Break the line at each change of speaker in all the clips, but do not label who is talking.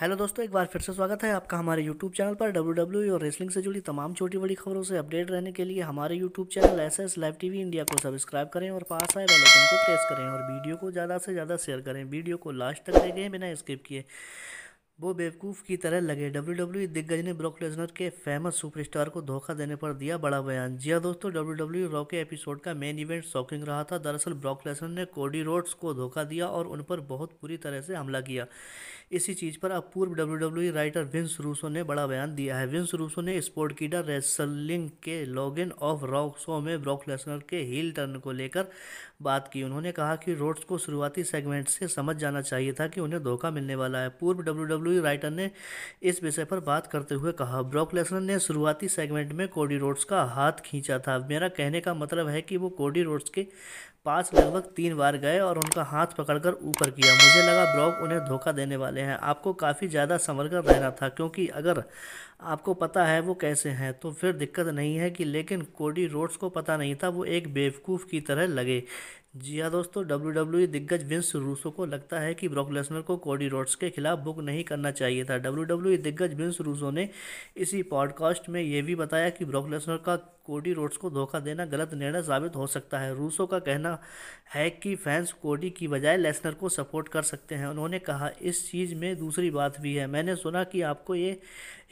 hello दोस्तों एक बार फिर से स्वागत है आपका हमारे यूट्यूब चैनल पर डब्ल्यू डब्ल्यू e और रेसलिंग से जुड़ी तमाम छोटी बड़ी खबरों से अपडेट रहने के लिए हमारे YouTube channel S S live T India को सब्सक्राइब करें और पास आए बेलाइकन को प्रेस करें और वीडियो को ज़्यादा से ज़्यादा शेयर करें वीडियो को लास्ट तक देखें बिना स्किप किए वो बेवकूफ़ की तरह लगे डब्ल्यू डब्ल्यू e दिग्गज ने ब्रॉक लेजनर के फेमस सुपरस्टार को धोखा देने पर दिया बड़ा बयान जी हाँ दोस्तों डब्ल्यू डब्ल्यू e रॉ के एपिसोड का मेन इवेंट शॉकिंग रहा था दरअसल ब्रॉक लेजनर ने कोडी रोड्स को धोखा दिया और उन पर बहुत बुरी तरह से हमला किया इसी चीज़ पर अब पूर्व W W writer Vince Russo ने बड़ा बयान दिया है विंस रूसो ने स्पोर्ट कीडा रेसलिंग के legion of Raw show में ब्रॉक लेसनर के हील टर्न को लेकर बात की उन्होंने कहा कि रोड्स को शुरुआती सेगमेंट से समझ जाना चाहिए था कि उन्हें धोखा मिलने वाला है पूर्व डब्ल्यू डब्ल्यू राइटर e ने इस विषय पर बात करते हुए कहा ब्रॉक लेसनर ने शुरुआती सेगमेंट में कोडी रोड्स का हाथ खींचा था मेरा कहने का मतलब है कि वो कोडी रोड्स के पास लगभग तीन बार गए और उनका हाथ पकड़कर ऊपर किया मुझे लगा ब्रॉक उन्हें धोखा देने वाले हैं आपको काफ़ी ज़्यादा संभल कर रहना था क्योंकि अगर आपको पता है वो कैसे हैं तो फिर दिक्कत नहीं है कि लेकिन कोडी रोड्स को पता नहीं था वो एक बेवकूफ़ की तरह लगे जी हाँ दोस्तों डब्ल्यू डब्ल्यू e दिग्गज विंस रूसो को लगता है कि ब्रॉक लेसनर को कोडी रोड्स के खिलाफ बुक नहीं करना चाहिए था डब्ल्यू डब्ल्यू e दिग्गज विंस रूसो ने इसी पॉडकास्ट में ये भी बताया कि ब्रॉक लेसनर का कोडी रोड्स को धोखा देना गलत निर्णय साबित हो सकता है रूसो का कहना है कि फैंस कोडी की बजाय लेसनर को सपोर्ट कर सकते हैं उन्होंने कहा इस चीज़ में दूसरी बात भी है मैंने सुना कि आपको ये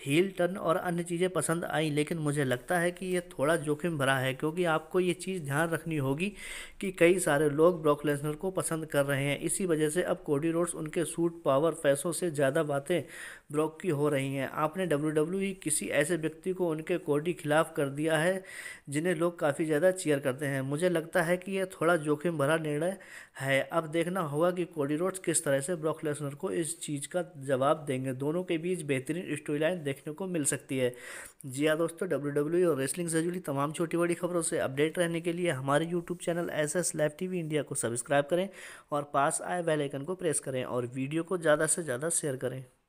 हील टर्न और अन्य चीज़ें पसंद आई लेकिन मुझे लगता है कि ये थोड़ा जोखिम भरा है क्योंकि आपको ये चीज़ ध्यान रखनी होगी कि कई सारे लोग ब्रॉक लेसनर को पसंद कर रहे हैं इसी वजह से अब कोडी रोड्स उनके सूट पावर पैसों से ज़्यादा बातें ब्रॉक की हो रही हैं आपने डब्ल्यू किसी ऐसे व्यक्ति को उनके कोडी खिलाफ कर दिया है जिन्हें लोग काफ़ी ज़्यादा चीयर करते हैं मुझे लगता है कि यह थोड़ा जोखिम भरा निर्णय है अब देखना होगा कि कोडी रोड्स किस तरह से ब्रॉक लेसनर को इस चीज़ का जवाब देंगे दोनों के बीच बेहतरीन स्टोरी लाइन देखने को मिल सकती है जी हाँ दोस्तों डब्ल्यू डब्ल्यू e और रेसलिंग से जुड़ी तमाम छोटी बड़ी खबरों से अपडेट रहने के लिए हमारे YouTube channel S S live T India को सब्सक्राइब करें और पास आए बेलाइकन को प्रेस करें और वीडियो को ज़्यादा से ज़्यादा शेयर करें